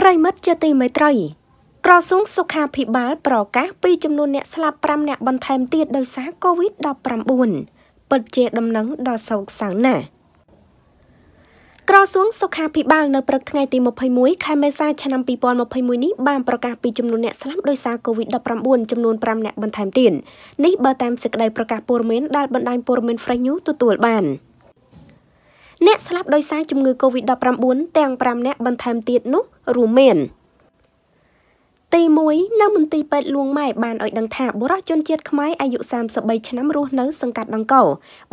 ប្រិមិត្តជាទីមេត្រីក្រសួងសុខាភិបាលប្រកាសពីចំនួនអ្នកស្លាប់5អ្នកបន្ថែមទៀតដោយសារ COVID-19 ពិតជាដំណឹងដ៏សោកសៅណាស់ក្រសួងសុខាភិបាលនៅព្រឹកថ្ងៃទី21ខែមេសាឆ្នាំ2021នេះបានប្រកាសពីចំនួនអ្នកស្លាប់ដោយសារ COVID-19 ចំនួន5អ្នកបន្ថែមទៀតនេះបើតាមសេចក្តីប្រកាសព័ត៌មានដែលបណ្ដាញព័ត៌មាន Fresh News ទទួលបាន។អ្នកស្លាប់ដោយសារជំងឺ Covid-19 ទាំង5នាក់បន្ថែមទៀតនោះរួមមានទី1នៅមន្ទីរពេទ្យលួងម៉ែបានឲ្យដឹងថាបុរសជនជាតិខ្មែរអាយុ33ឆ្នាំរស់នៅសង្កាត់ដង្កោ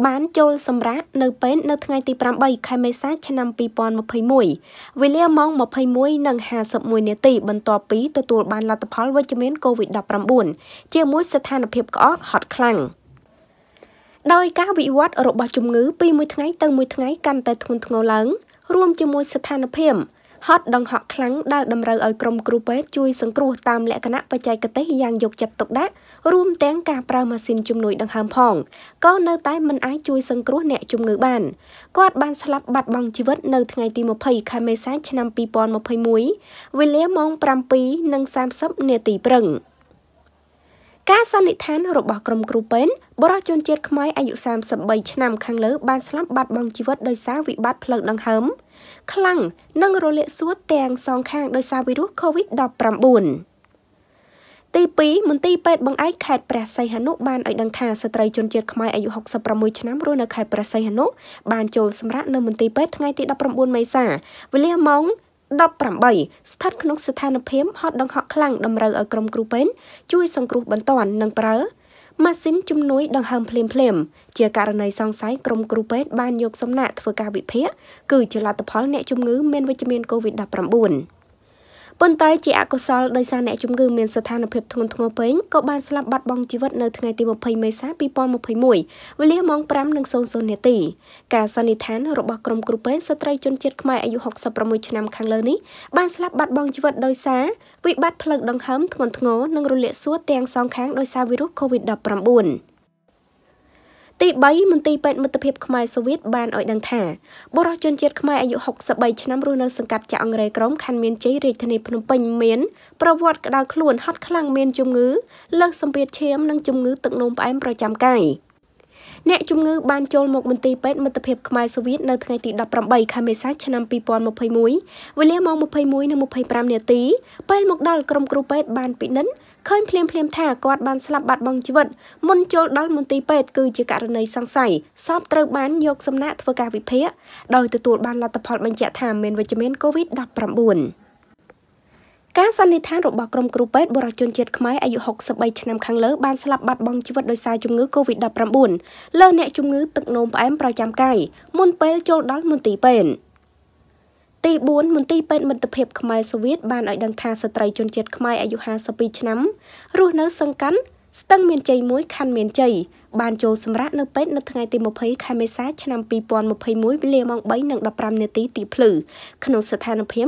បានចូលសម្រាកនៅពេទ្យនៅថ្ងៃទី8ខែមេសា ឆ្នាំ2021វេលាម៉ោង21:51នាទីបន្ទាប់ពីទទួល បានលទ្ធផលវិជ្ជមាន COVID-19 ជាមួយស្ថានភាពក្អកហត់ខ្លាំង។ដោយការវិវត្តរបស់ជំងឺពីមួយថ្ងៃទៅមួយថ្ងៃកាន់តែធ្ងន់ធ្ងរឡើងរួមជាមួយស្ថានភាពហត់ដង្ហក់ខ្លាំងដែលតម្រូវឲ្យក្រុមគ្រូពេទ្យជួយសង្គ្រោះតាមលក្ខណៈបច្ចេកទេសយ៉ាងយកចិត្តទុកដាក់រួមទាំងការប្រើម៉ាស៊ីនជំនួយដង្ហើមផងក៏នៅតែមិនអាចជួយសង្គ្រោះអ្នកជំងឺបានគាត់បានស្លាប់បាត់បង់ជីវិតនៅថ្ងៃទី20ខែមេសាឆ្នាំ2021វេលាម៉ោង7:30នាទីព្រឹក។ការសន្និដ្ឋានរបស់ក្រុមគ្រូពេទ្យបរិជនជាតិខ្មែរអាយុ33ឆ្នាំខាងលើបានស្លាប់បាត់បង់ជីវិតដោយសារវិបត្តិផ្លូវដង្ហើមខ្លាំងនិងរលាកសួតទាំងសងខាងដោយសារវីរុស COVID-19 ទី2មន្ទីរពេទ្យបង្អែកខេត្តព្រះសីហនុបានឲ្យដឹងថាស្ត្រីជនជាតិខ្មែរអាយុ66ឆ្នាំរស់នៅខេត្តព្រះសីហនុបានចូលសម្រាកនៅមន្ទីរពេទ្យថ្ងៃទី19មេសាវេលាម៉ោង18ស្ថិតក្នុងស្ថានភាពហត់ដង្ហក់ខ្លាំងតម្រូវឲ្យក្រុមគ្រូពេទ្យជួយសង្គ្រោះបន្ទាន់និងប្រើម៉ាស៊ីនជំនួយដង្ហើមភ្លាមភ្លាមជាករណីសង្ស័យក្រុមគ្រូពេទ្យបានយកសំណាក់ធ្វើការវិភាគគឺជាលទ្ធផលអ្នកជំងឺមានវិជ្ជមាន COVID-19 ប៉ុន្តែជាអកុសលដោយសារអ្នកជំងឺមានស្ថានភាពធ្ងន់ធ្ងរពេកក៏បានស្លាប់បាត់បង់ជីវិតនៅថ្ងៃទី20មេសា2021វេលាម៉ោង5:00នាទីការសន្និដ្ឋានរបស់ក្រុមគ្រូពេទ្យស្ត្រីជនជាតិខ្មែរអាយុ66ឆ្នាំខាងលើនេះបានស្លាប់បាត់បង់ជីវិតដោយសារវិបត្តិផ្លូវដង្ហើមធ្ងន់ធ្ងរនិងរលាកសួតទាំងសងខាងដោយសារវីរុស COVID-19 ទី3មន្ទីរពេទ្យមិត្តភាពខ្មែរសូវៀតបានឲ្យដឹងថាបរិជនជាតិខ្មែរអាយុ63ឆ្នាំរស់នៅសង្កាត់ចាក់អង្រែក្រមខណ្ឌមានជ័យរាជធានីភ្នំពេញមានប្រវត្តិក្តៅខ្លួនហត់ខ្លាំងមានជំងឺលើសសម្ពាធឈាមនិងជំងឺទឹកនោមផ្អែមប្រចាំកាយអ្នកជំងឺបានចូលមកមន្ទីរពេទ្យមិត្តភាពខ្មែរសូវៀតនៅថ្ងៃទី18ខែមេសាឆ្នាំ2021វេលាម៉ោង21:25នាទីពេលមកដល់ក្រុមគ្រូពេទ្យបាន ពិនិត្យឃើញភ្លាមភ្លាមថាគាត់បានស្លាប់បាត់បង់ជីវិតមុនចូលដល់មន្ទីរពេទ្យគឺជាករណីសង្ស័យសពត្រូវបានយកសំណាក់ធ្វើការវិភាគដោយទទួលបានលទ្ធផលបញ្ជាក់ថាមានវិជ្ជមាន COVID-19 ការសន្និដ្ឋានរបស់ក្រុមគ្រូពេទ្យបរិជនជាតិខ្មែរអាយុ63ឆ្នាំខាងលើបានស្លាប់បាត់បង់ជីវិតដោយសារជំងឺ COVID-19 លើអ្នកជំងឺទឹកនោមផ្អែមប្រចាំកាយមុនពេលចូលដល់មន្ទីរពេទ្យទី4មន្ទីរពេទ្យមិត្តភាពខ្មែរសូវៀតបានឲ្យដឹងថាស្ត្រីជនជាតិខ្មែរអាយុ52ឆ្នាំរស់នៅសង្កាន់ស្ទឹង មានជ័យ1ខណ្ឌមានជ័យបានចូលសម្រាប់នៅពេទ្យនៅថ្ងៃទី20ខែមេសា ឆ្នាំ2021វេលាម៉ោង3:15នាទីទីភ្លឺក្នុងស្ថានភាព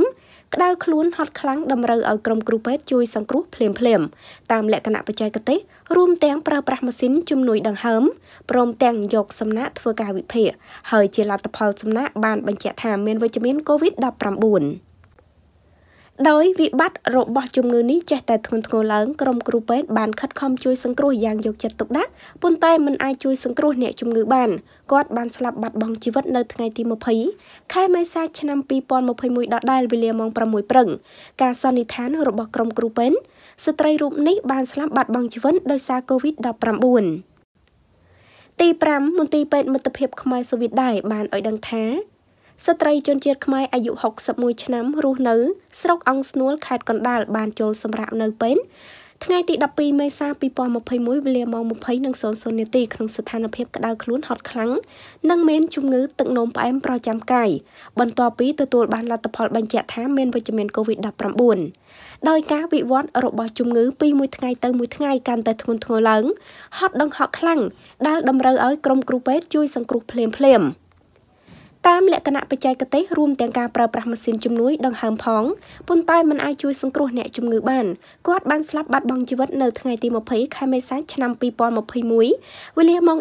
ក្តៅខ្លួនហត់ខ្លាំងតម្រូវឲ្យក្រុមគ្រូពេទ្យជួយសង្គ្រោះភ្លាមៗតាមលក្ខណៈបច្ចេកទេសរួមទាំងប្រើប្រាស់ម៉ាស៊ីនជំនួយដង្ហើមព្រមទាំងយកសំណាក់ធ្វើការវិភាគហើយជាលទ្ធផលសំណាក់បានបញ្ជាក់ថាមានវិជ្ជមាន COVID-19 ដោយវិបត្តិរបស់ជំងឺនេះចេះតែធ្ងន់ធ្ងរឡើងក្រុមគ្រូពេទ្យបានខិតខំជួយសង្គ្រោះយ៉ាងយកចិត្តទុកដាក់ប៉ុន្តែមិនអាចជួយសង្គ្រោះអ្នកជំងឺបានគាត់បានស្លាប់បាត់បង់ជីវិតនៅថ្ងៃទី20ខែមេសាឆ្នាំ2021ដដែលវេលាម៉ោង6ព្រឹងការសន្និដ្ឋានរបស់ក្រុមគ្រូពេទ្យស្ត្រីរូបនេះបានស្លាប់បាត់បង់ជីវិតដោយសារ COVID-19 ទី5មន្ទីរពេទ្យមិត្តភាពខ្មែរសូវៀតដែរបានឲ្យដឹងថាស្ត្រីជនជាតិខ្មែរអាយុ61ឆ្នាំ រស់នៅ ស្រុកអង្គស្នួលខេត្តកណ្ដាលបានចូលសម្រាប់នៅពេញថ្ងៃទី12មេសា2021វេលាម៉ោង20:00នាទីក្នុងស្ថានភាពក្តៅខ្លួនហត់ខ្លាំងនិងមានជំងឺទឹកនោមផ្អែមប្រចាំកាយបន្ទាប់ពីទទួលបានលទ្ធផលបញ្ជាក់ថាមានវិជ្ជមាន COVID-19 ដោយការវិវត្តរបស់ជំងឺពីមួយថ្ងៃទៅមួយថ្ងៃកាន់តែធ្ងន់ធ្ងរឡើង ហត់ដង្ហក់ខ្លាំងដែលតម្រូវឲ្យក្រុមគ្រូពេទ្យជួយសង្គ្រោះភ្លាមភ្លាម។តាមលក្ខណៈបច្ចេកទេសរួមទាំងការប្រើប្រាស់ម៉ាស៊ីនជំនួយ ដង្ហើមផងប៉ុន្តែมันអាចជួយសង្គ្រោះអ្នកជំងឺបានគាត់បានស្លាប់បាត់បង់ជីវិតនៅថ្ងៃទី20ខែមេសាឆ្នាំ2021វេលាម៉ោង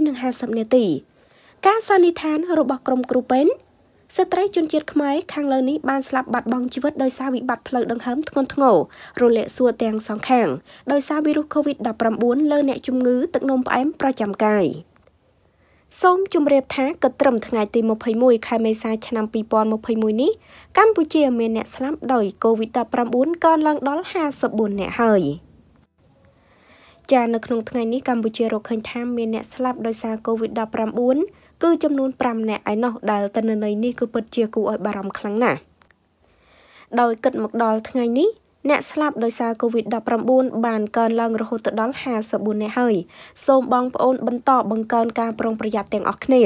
17:50នាទីការសន្និដ្ឋាន របស់ក្រុមគ្រូពេទ្យស្ត្រីជនជាតិខ្មែរខាងលើនេះបានស្លាប់បាត់បង់ជីវិតដោយសារវិបត្តិផ្លូវដង្ហើមធ្ងន់ធ្ងររលាកសួរទាំងសងខាងដោយសារវីរុស COVID-19 លើអ្នកជំងឺទឹកនោមផ្អែមប្រចាំកាយ។សូមជម្រាបថាគិតត្រឹមថ្ងៃទី21ខែមេសាឆ្នាំ2021នេះកម្ពុជាមានអ្នកស្លាប់ដោយ COVID-19 កើនឡើងដល់54អ្នកហើយចានៅក្នុងថ្ងៃនេះកម្ពុជារកឃើញថាមានអ្នកស្លាប់ដោយសារ COVID-19 គឺ ចំនួន5អ្នកឯណោះដែលតនន័យនេះគឺពិតជាគួរឲ្យបារម្ភខ្លាំងណាស់ដោយគិតមកដល់ថ្ងៃនេះអ្នកស្លាប់ដោយសារ COVID-19 បានកើនឡើងរហូតដល់54នាក់ហើយសូមបងប្អូនបន្តបង្កើនការប្រុងប្រយ័ត្នទាំងអស់គ្នា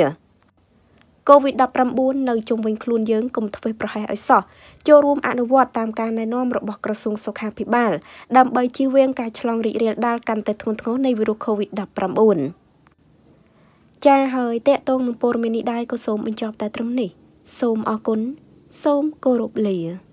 COVID-19 នៅជុំវិញខ្លួនយើងកុំធ្វេសប្រហែសឲ្យសោះចូលរួមអនុវត្តតាមការណែនាំរបស់ក្រសួងសុខាភិបាលដើម្បីជៀសវាងការឆ្លងរីករាលដាលកាន់តែធ្ងន់ធ្ងរនៃវីរុស COVID-19 ចា៎ហើយតេតងនឹងព័ត៌មាននេះដែរក៏សូមបញ្ចប់តែត្រឹមនេះ សូមអរគុណសូមគោរពលា